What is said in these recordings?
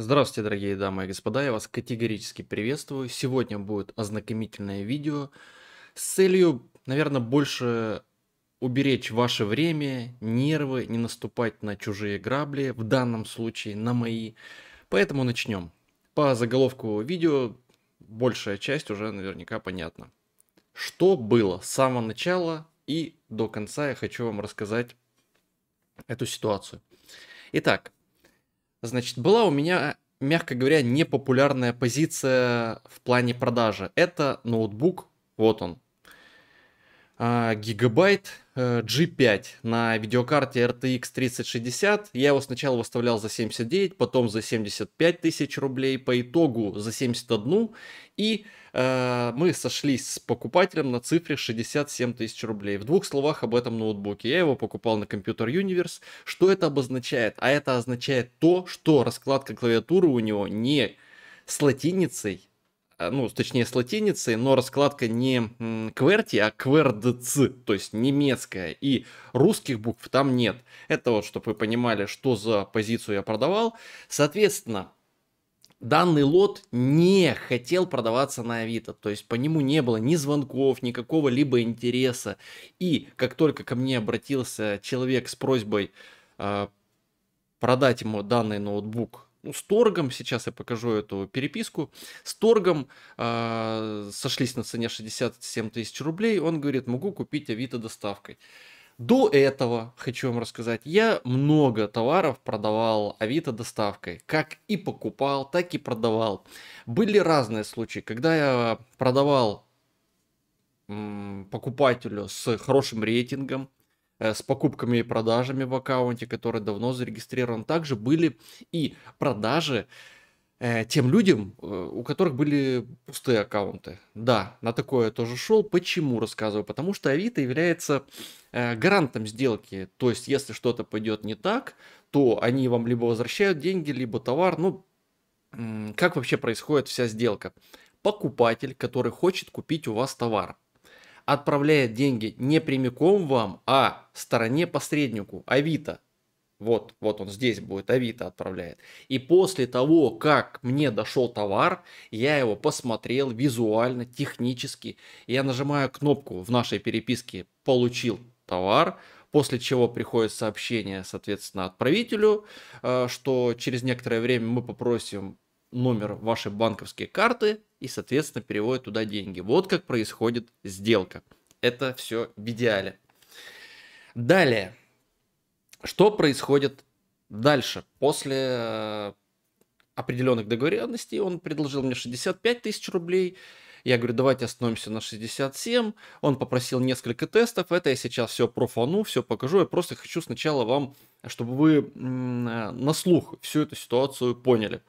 Здравствуйте, дорогие дамы и господа, я вас категорически приветствую. Сегодня будет ознакомительное видео с целью, наверное, больше уберечь ваше время, нервы, не наступать на чужие грабли, в данном случае на мои. Поэтому начнем. По заголовку видео большая часть уже наверняка понятна. Что было с самого начала и до конца я хочу вам рассказать эту ситуацию. Итак, Значит, была у меня, мягко говоря, непопулярная позиция в плане продажи. Это ноутбук, вот он, а, гигабайт G5 э, на видеокарте RTX 3060. Я его сначала выставлял за 79, потом за 75 тысяч рублей, по итогу за 71. И э, мы сошлись с покупателем на цифре 67 тысяч рублей. В двух словах об этом ноутбуке. Я его покупал на Computer Universe. Что это обозначает? А это означает то, что раскладка клавиатуры у него не с латиницей, Э, ну, точнее, с латиницы, но раскладка не QWERTY, а QWERDC, то есть немецкая, и русских букв там нет. Это вот, чтобы вы понимали, что за позицию я продавал. Соответственно, данный лот не хотел продаваться на Авито, то есть по нему не было ни звонков, никакого либо интереса. И как только ко мне обратился человек с просьбой э, продать ему данный ноутбук ну, с торгом, сейчас я покажу эту переписку, с торгом э, сошлись на цене 67 тысяч рублей, он говорит, могу купить Авито доставкой. До этого, хочу вам рассказать, я много товаров продавал Авито доставкой. Как и покупал, так и продавал. Были разные случаи, когда я продавал покупателю с хорошим рейтингом, Э, с покупками и продажами в аккаунте, который давно зарегистрирован. Также были и продажи э, тем людям, э, у которых были пустые аккаунты. Да, на такое тоже шел. Почему рассказываю? Потому что Авито является гарантом сделки. То есть, если что-то пойдет не так, то они вам либо возвращают деньги, либо товар. Ну, как вообще происходит вся сделка? Покупатель, который хочет купить у вас товар, отправляет деньги не прямиком вам, а стороне посреднику, Авито. Вот, вот он здесь будет, Авито отправляет. И после того, как мне дошел товар, я его посмотрел визуально, технически. Я нажимаю кнопку в нашей переписке «Получил товар», после чего приходит сообщение, соответственно, отправителю, э, что через некоторое время мы попросим номер вашей банковской карты и, соответственно, переводит туда деньги. Вот как происходит сделка. Это все в идеале. Далее. Что происходит дальше? После э, определенных договоренностей он предложил мне 65 тысяч рублей. Я говорю, давайте остановимся на 67. Он попросил несколько тестов. Это я сейчас все профану, все покажу. Я просто хочу сначала вам, чтобы вы э, на слух всю эту ситуацию поняли.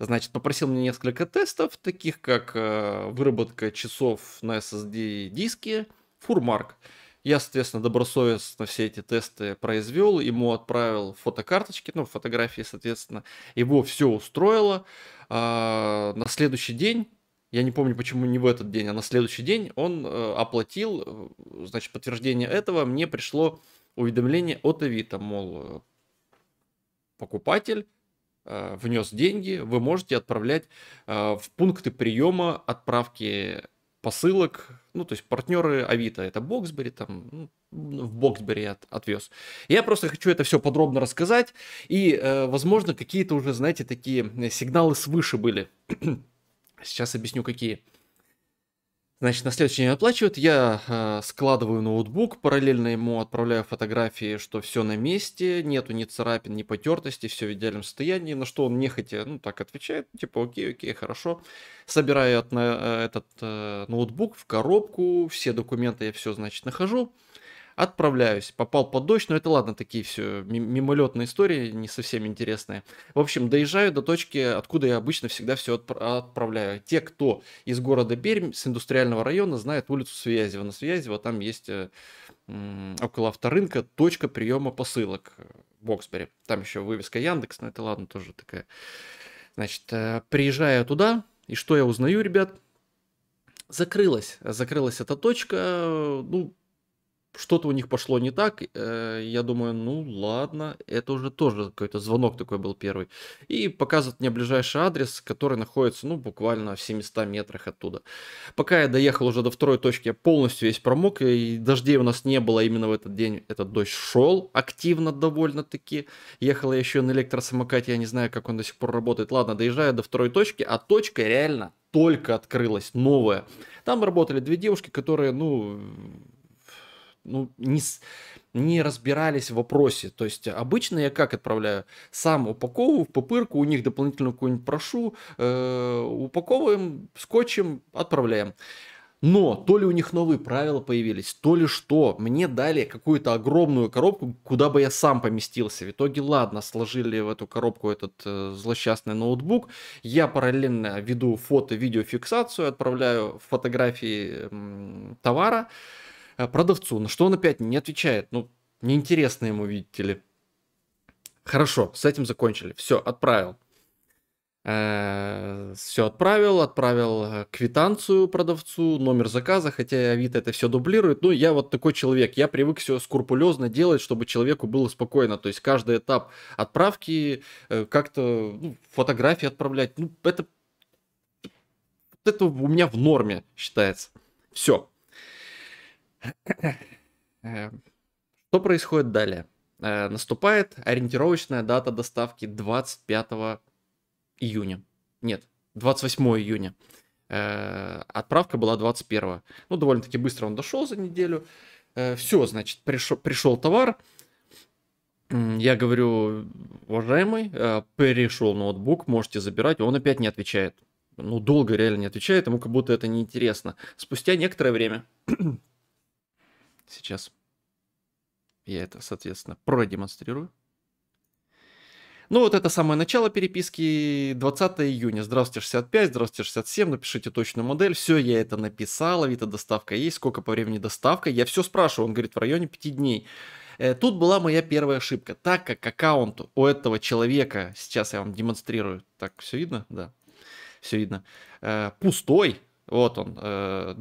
Значит, попросил мне несколько тестов, таких как э, выработка часов на SSD диске, фурмарк. Я, соответственно, добросовестно все эти тесты произвел, ему отправил фотокарточки, ну, фотографии, соответственно, его все устроило. А, на следующий день я не помню, почему не в этот день, а на следующий день он э, оплатил, э, значит, подтверждение этого мне пришло уведомление от Авито, мол, покупатель Э, внес деньги, вы можете отправлять э, в пункты приема отправки посылок, ну, то есть партнеры Авито, это Боксбери, там, ну, в Боксбери я от, отвез. Я просто хочу это все подробно рассказать, и, э, возможно, какие-то уже, знаете, такие сигналы свыше были. Сейчас объясню, какие. Значит, на следующий день оплачивают, я э, складываю ноутбук, параллельно ему отправляю фотографии, что все на месте, нету ни царапин, ни потертости, все в идеальном состоянии, на что он нехотя, ну, так отвечает, ну, типа, окей, окей, хорошо. Собираю от, на, э, этот э, ноутбук в коробку, все документы я все, значит, нахожу, Отправляюсь. Попал под дождь, но это ладно, такие все мимолетные истории, не совсем интересные. В общем, доезжаю до точки, откуда я обычно всегда все отправляю. Те, кто из города Пермь, с индустриального района, знают улицу Связева. На Связева там есть э, около авторынка точка приема посылок Боксбери. Э, там еще вывеска Яндекс, но это ладно, тоже такая. Значит, э, приезжаю туда, и что я узнаю, ребят? Закрылась. Закрылась эта точка, ну, что-то у них пошло не так. Э, я думаю, ну ладно, это уже тоже какой-то звонок такой был первый. И показывает мне ближайший адрес, который находится, ну, буквально в 700 метрах оттуда. Пока я доехал уже до второй точки, я полностью весь промок, и дождей у нас не было именно в этот день. Этот дождь шел активно довольно-таки. Ехал я еще на электросамокате, я не знаю, как он до сих пор работает. Ладно, доезжаю до второй точки, а точка реально только открылась, новая. Там работали две девушки, которые, ну, ну, не, не разбирались в вопросе. То есть обычно я как отправляю? Сам упаковываю в пупырку, у них дополнительно какую-нибудь прошу, э, упаковываем скотчем, отправляем. Но то ли у них новые правила появились, то ли что, мне дали какую-то огромную коробку, куда бы я сам поместился. В итоге, ладно, сложили в эту коробку этот э, злосчастный ноутбук. Я параллельно веду фото-видеофиксацию, отправляю фотографии э, товара. Э, Э, продавцу, на что он опять не отвечает. Ну, неинтересно ему, видите ли. Хорошо, с этим закончили. Все, отправил. Э, все отправил, отправил э, квитанцию продавцу, номер заказа, хотя Авито это все дублирует. Ну, я вот такой человек, я привык все скрупулезно делать, чтобы человеку было спокойно. То есть каждый этап отправки, как-то ну, фотографии отправлять, ну, это, это у меня в норме считается. Все, Эм, что происходит далее? Э, наступает ориентировочная дата доставки 25 июня. Нет, 28 июня. Э, отправка была 21. Ну, довольно-таки быстро он дошел за неделю. Э, Все, значит, пришел, пришел товар. Я говорю, уважаемый, перешел ноутбук, можете забирать. Он опять не отвечает. Ну, долго реально не отвечает, ему как будто это неинтересно. Спустя некоторое время Сейчас я это, соответственно, продемонстрирую. Ну, вот это самое начало переписки, 20 июня. Здравствуйте, 65, здравствуйте, 67, напишите точную модель. Все, я это написал, авито доставка есть, сколько по времени доставка. Я все спрашиваю, он говорит, в районе 5 дней. Э, тут была моя первая ошибка, так как аккаунт у этого человека, сейчас я вам демонстрирую, так все видно, да, все видно, э, пустой, вот он,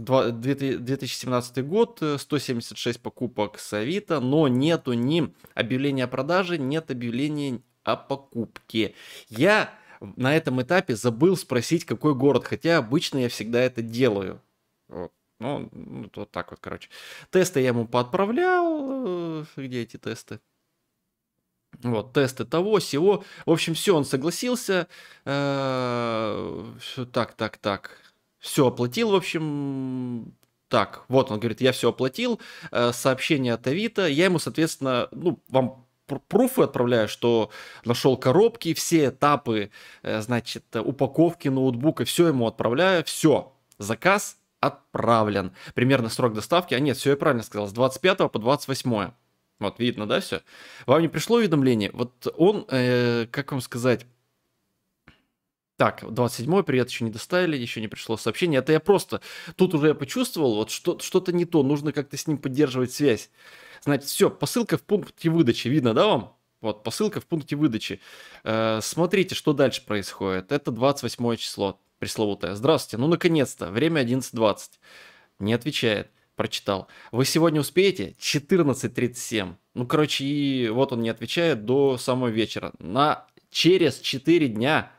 2017 э, год, 176 э, покупок с Авито, но нету ни объявления о продаже, нет объявления о покупке. Я на этом этапе забыл спросить, какой город, хотя обычно я всегда это делаю. Вот. Ну, ну вот так вот, короче. Тесты я ему поотправлял. Э, где эти тесты? Вот, тесты того, всего. В общем, все, он согласился. Э так, так, так все оплатил, в общем, так, вот он говорит, я все оплатил, э, сообщение от Авито, я ему, соответственно, ну, вам пруфы отправляю, что нашел коробки, все этапы, э, значит, упаковки ноутбука, все ему отправляю, все, заказ отправлен. Примерно срок доставки, а нет, все я правильно сказал, с 25 по 28. Вот, видно, да, все? Вам не пришло уведомление? Вот он, э, как вам сказать, так, 27-й, привет, еще не доставили, еще не пришло сообщение. Это я просто, тут уже я почувствовал, вот что, что-то не то, нужно как-то с ним поддерживать связь. Значит, все, посылка в пункте выдачи, видно, да, вам? Вот, посылка в пункте выдачи. Э, смотрите, что дальше происходит. Это 28 число пресловутое. Здравствуйте, ну наконец-то, время 11.20. Не отвечает, прочитал. Вы сегодня успеете? 14.37. Ну, короче, и вот он не отвечает до самого вечера. На через 4 дня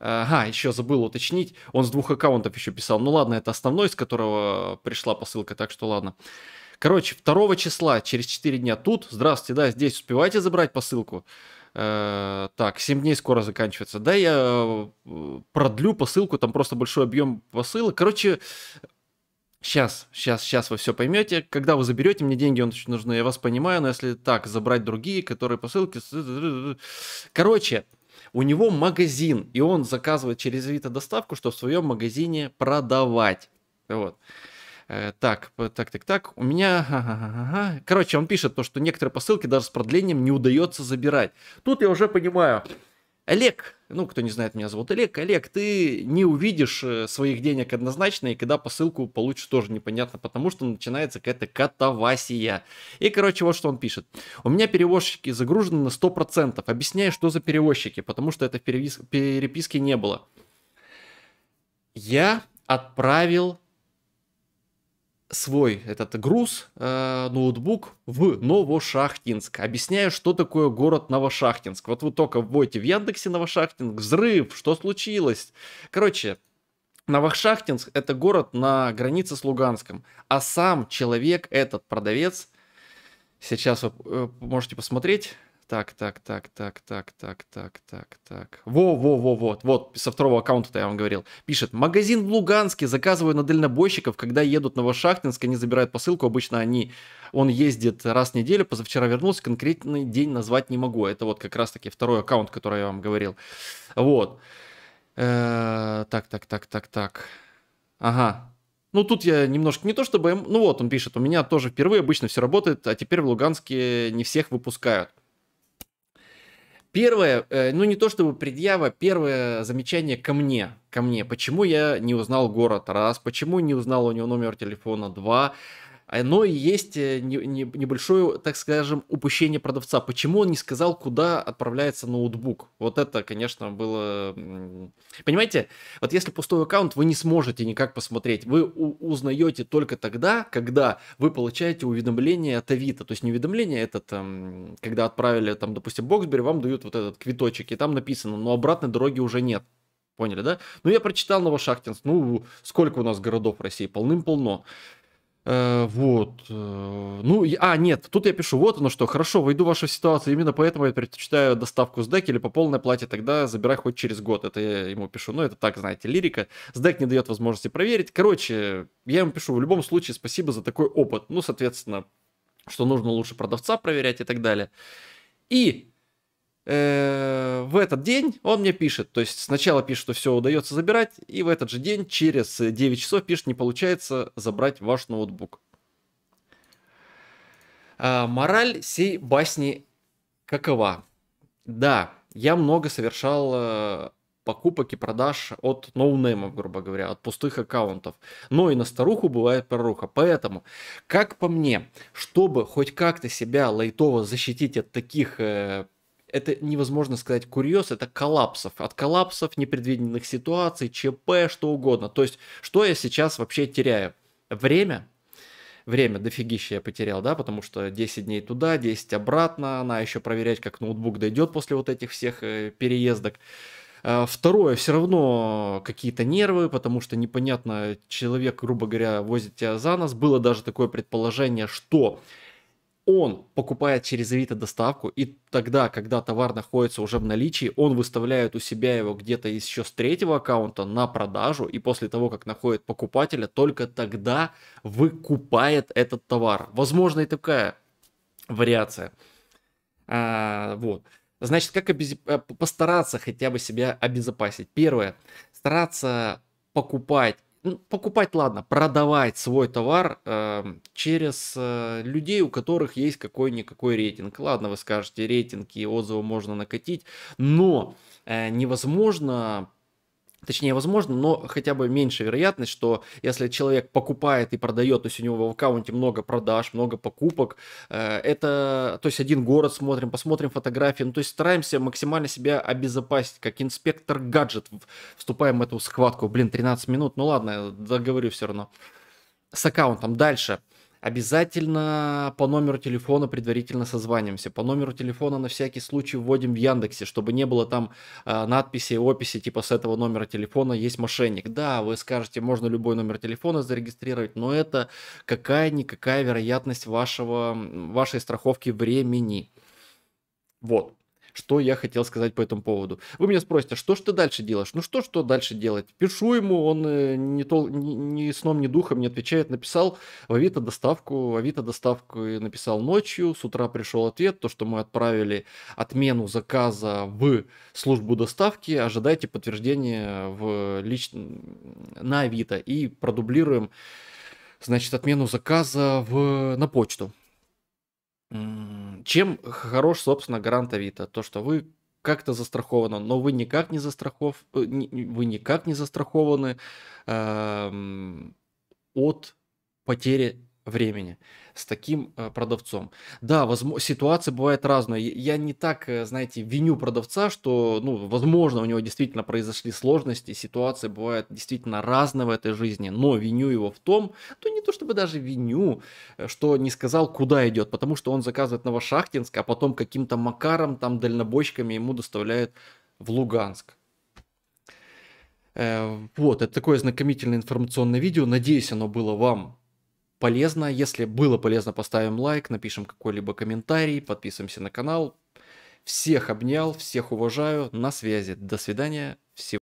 Ага, еще забыл уточнить. Он с двух аккаунтов еще писал. Ну ладно, это основной, с которого э, пришла посылка, так что ладно. Короче, 2 числа, через 4 дня тут. Здравствуйте, да, здесь успевайте забрать посылку. Э, так, 7 дней скоро заканчивается. Да, я э, продлю посылку, там просто большой объем посылок. Короче, сейчас, сейчас, сейчас вы все поймете. Когда вы заберете, мне деньги он очень нужны, я вас понимаю, но если так, забрать другие, которые посылки... Короче, у него магазин, и он заказывает через Авито доставку, чтобы в своем магазине продавать. Вот. Э, так, так, так, так. У меня... Короче, он пишет то, что некоторые посылки даже с продлением не удается забирать. Тут я уже понимаю, Олег, ну, кто не знает, меня зовут Олег. Олег, ты не увидишь э, своих денег однозначно, и когда посылку получишь, тоже непонятно, потому что начинается какая-то катавасия. И, короче, вот что он пишет. У меня перевозчики загружены на 100%. Объясняю, что за перевозчики, потому что это в переписке не было. Я отправил свой этот груз, э, ноутбук в Новошахтинск. Объясняю, что такое город Новошахтинск. Вот вы только вводите в Яндексе Новошахтинск, взрыв, что случилось. Короче, Новошахтинск – это город на границе с Луганском. А сам человек, этот продавец, сейчас вы э, можете посмотреть, так, так, так, так, так, так, так, так, так. Во-во-во, вот, вот, со второго аккаунта я вам говорил. Пишет, магазин в Луганске, заказываю на дальнобойщиков, когда едут на Новошахтинск, они забирают посылку, обычно они, он ездит раз в неделю, позавчера вернулся, конкретный день назвать не могу. Это вот как раз-таки второй аккаунт, который я вам говорил. Вот. Э, так, так, так, так, так. Ага, ну, тут я немножко не то чтобы... Ну, вот он пишет, у меня тоже впервые обычно все работает, а теперь в Луганске не всех выпускают. Первое, э, ну не то чтобы предъява, первое замечание ко мне. Ко мне. Почему я не узнал город? Раз. Почему не узнал у него номер телефона? Два но и есть э, небольшое, так скажем, упущение продавца. Почему он не сказал, куда отправляется ноутбук? Вот это, конечно, было... Понимаете, вот если пустой аккаунт, вы не сможете никак посмотреть. Вы узнаете только тогда, когда вы получаете уведомление от Авито. То есть не уведомление, а это там, когда отправили, там, допустим, Боксбери, вам дают вот этот квиточек, и там написано, но обратной дороги уже нет. Поняли, да? Ну, я прочитал Новошахтинск. Ну, сколько у нас городов в России? Полным-полно. Э, вот. Э, ну, а, нет, тут я пишу, вот оно что, хорошо, войду в вашу ситуацию, именно поэтому я предпочитаю доставку с дек или по полной плате, тогда забирай хоть через год. Это я ему пишу, ну, это так, знаете, лирика. С дек не дает возможности проверить. Короче, я ему пишу, в любом случае, спасибо за такой опыт. Ну, соответственно, что нужно лучше продавца проверять и так далее. И Э, в этот день он мне пишет, то есть сначала пишет, что все удается забирать, и в этот же день, через 9 часов, пишет, не получается забрать ваш ноутбук. А, мораль сей басни какова? Да, я много совершал э, покупок и продаж от ноунеймов, грубо говоря, от пустых аккаунтов. Но и на старуху бывает проруха. Поэтому, как по мне, чтобы хоть как-то себя лайтово защитить от таких э, это невозможно сказать курьез, это коллапсов. От коллапсов, непредвиденных ситуаций, ЧП, что угодно. То есть, что я сейчас вообще теряю? Время, время дофигища я потерял, да, потому что 10 дней туда, 10 обратно, она еще проверять, как ноутбук дойдет после вот этих всех э, переездок. А, второе, все равно какие-то нервы, потому что непонятно, человек, грубо говоря, возит тебя за нос. Было даже такое предположение, что он покупает через Авито доставку, и тогда, когда товар находится уже в наличии, он выставляет у себя его где-то еще с третьего аккаунта на продажу, и после того, как находит покупателя, только тогда выкупает этот товар. Возможно и такая вариация. А, вот. Значит, как обез... Э, постараться хотя бы себя обезопасить? Первое, стараться покупать ну, покупать ладно, продавать свой товар э, через э, людей, у которых есть какой-никакой рейтинг. Ладно, вы скажете, рейтинги и отзывы можно накатить, но э, невозможно Точнее, возможно, но хотя бы меньше вероятность, что если человек покупает и продает, то есть у него в аккаунте много продаж, много покупок, э, это, то есть один город смотрим, посмотрим фотографии, ну, то есть стараемся максимально себя обезопасить, как инспектор гаджет, вступаем в эту схватку, блин, 13 минут, ну ладно, договорю все равно. С аккаунтом дальше. Обязательно по номеру телефона предварительно созваниваемся. По номеру телефона на всякий случай вводим в Яндексе, чтобы не было там э, и описи, типа с этого номера телефона есть мошенник. Да, вы скажете, можно любой номер телефона зарегистрировать, но это какая-никакая вероятность вашего, вашей страховки времени. Вот что я хотел сказать по этому поводу. Вы меня спросите, «А что ж ты дальше делаешь? Ну что, что дальше делать? Пишу ему, он э, ни, тол, ни, ни сном, ни духом не отвечает. Написал в Авито доставку, Авито доставку написал ночью, с утра пришел ответ, то, что мы отправили отмену заказа в службу доставки, ожидайте подтверждения в лич... на Авито и продублируем значит, отмену заказа в... на почту. Чем хорош, собственно, гарант Авито? То, что вы как-то застрахованы, но вы никак не застрахов, э, вы никак не застрахованы э, от потери времени с таким э, продавцом. Да, возможно, ситуация бывает разная. Я не так, э, знаете, виню продавца, что, ну, возможно, у него действительно произошли сложности, Ситуация бывает действительно разная в этой жизни, но виню его в том, то ну, не то чтобы даже виню, э, что не сказал, куда идет, потому что он заказывает Новошахтинск, а потом каким-то макаром, там, дальнобойщиками ему доставляют в Луганск. Вот, это такое знакомительное информационное видео. Надеюсь, оно было вам полезно. Если было полезно, поставим лайк, напишем какой-либо комментарий, подписываемся на канал. Всех обнял, всех уважаю. На связи. До свидания. Всего